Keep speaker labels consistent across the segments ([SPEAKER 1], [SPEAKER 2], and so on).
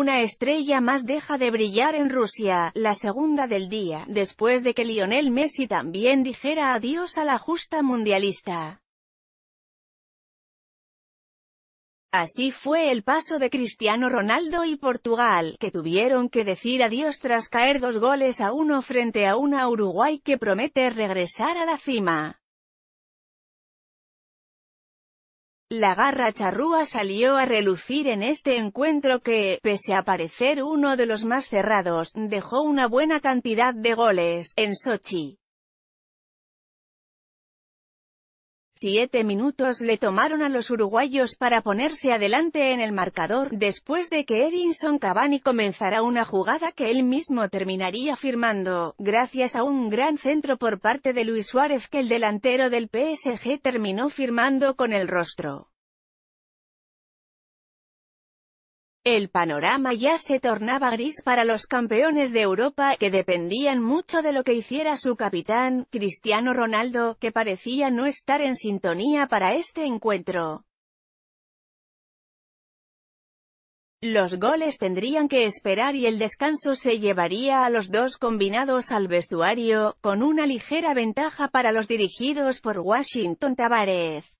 [SPEAKER 1] Una estrella más deja de brillar en Rusia, la segunda del día, después de que Lionel Messi también dijera adiós a la justa mundialista. Así fue el paso de Cristiano Ronaldo y Portugal, que tuvieron que decir adiós tras caer dos goles a uno frente a una Uruguay que promete regresar a la cima. La garra charrúa salió a relucir en este encuentro que, pese a parecer uno de los más cerrados, dejó una buena cantidad de goles, en Sochi. Siete minutos le tomaron a los uruguayos para ponerse adelante en el marcador, después de que Edinson Cavani comenzara una jugada que él mismo terminaría firmando, gracias a un gran centro por parte de Luis Suárez que el delantero del PSG terminó firmando con el rostro. El panorama ya se tornaba gris para los campeones de Europa, que dependían mucho de lo que hiciera su capitán, Cristiano Ronaldo, que parecía no estar en sintonía para este encuentro. Los goles tendrían que esperar y el descanso se llevaría a los dos combinados al vestuario, con una ligera ventaja para los dirigidos por Washington Tavares.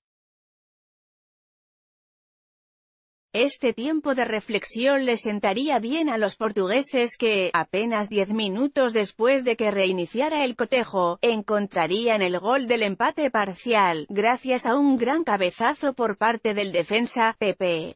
[SPEAKER 1] Este tiempo de reflexión le sentaría bien a los portugueses que, apenas 10 minutos después de que reiniciara el cotejo, encontrarían el gol del empate parcial, gracias a un gran cabezazo por parte del defensa, Pepe.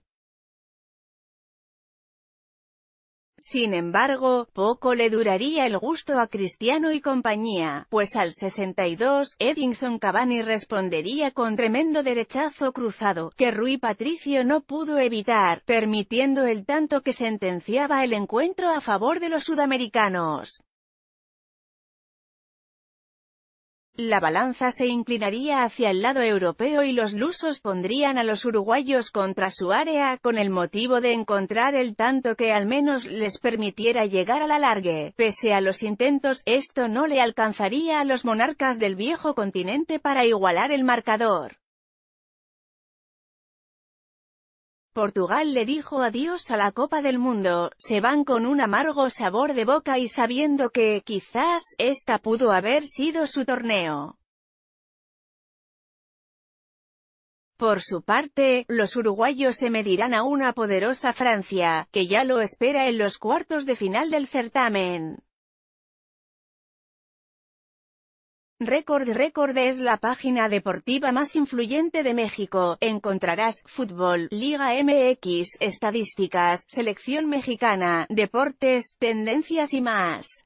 [SPEAKER 1] Sin embargo, poco le duraría el gusto a Cristiano y compañía, pues al 62, Edinson Cavani respondería con tremendo derechazo cruzado, que Rui Patricio no pudo evitar, permitiendo el tanto que sentenciaba el encuentro a favor de los sudamericanos. La balanza se inclinaría hacia el lado europeo y los lusos pondrían a los uruguayos contra su área con el motivo de encontrar el tanto que al menos les permitiera llegar a la largue. Pese a los intentos, esto no le alcanzaría a los monarcas del viejo continente para igualar el marcador. Portugal le dijo adiós a la Copa del Mundo, se van con un amargo sabor de boca y sabiendo que, quizás, esta pudo haber sido su torneo. Por su parte, los uruguayos se medirán a una poderosa Francia, que ya lo espera en los cuartos de final del certamen. Record Record es la página deportiva más influyente de México. Encontrarás fútbol, Liga MX, estadísticas, selección mexicana, deportes, tendencias y más.